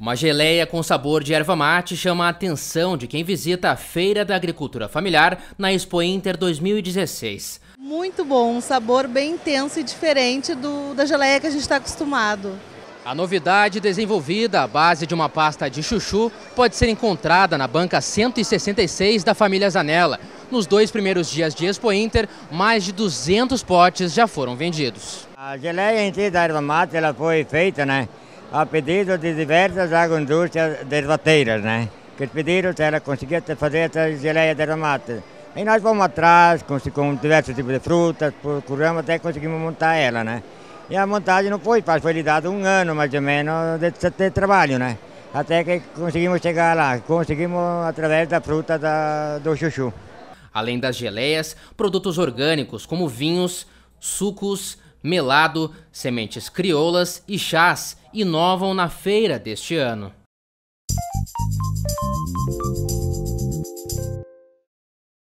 Uma geleia com sabor de erva mate chama a atenção de quem visita a Feira da Agricultura Familiar na Expo Inter 2016. Muito bom, um sabor bem intenso e diferente do, da geleia que a gente está acostumado. A novidade desenvolvida à base de uma pasta de chuchu pode ser encontrada na banca 166 da família Zanella. Nos dois primeiros dias de Expo Inter, mais de 200 potes já foram vendidos. A geleia em si da erva mate ela foi feita, né? a pedido de diversas agroindústrias dervateiras, né? Que pediram se ela conseguia fazer essa geleia de tomate. E nós fomos atrás, com, com diversos tipos de frutas, procuramos até conseguimos montar ela, né? E a montagem não foi fácil, foi lhe dado um ano mais ou menos de, de trabalho, né? Até que conseguimos chegar lá, conseguimos através da fruta da, do chuchu. Além das geleias, produtos orgânicos como vinhos, sucos, melado, sementes crioulas e chás inovam na feira deste ano.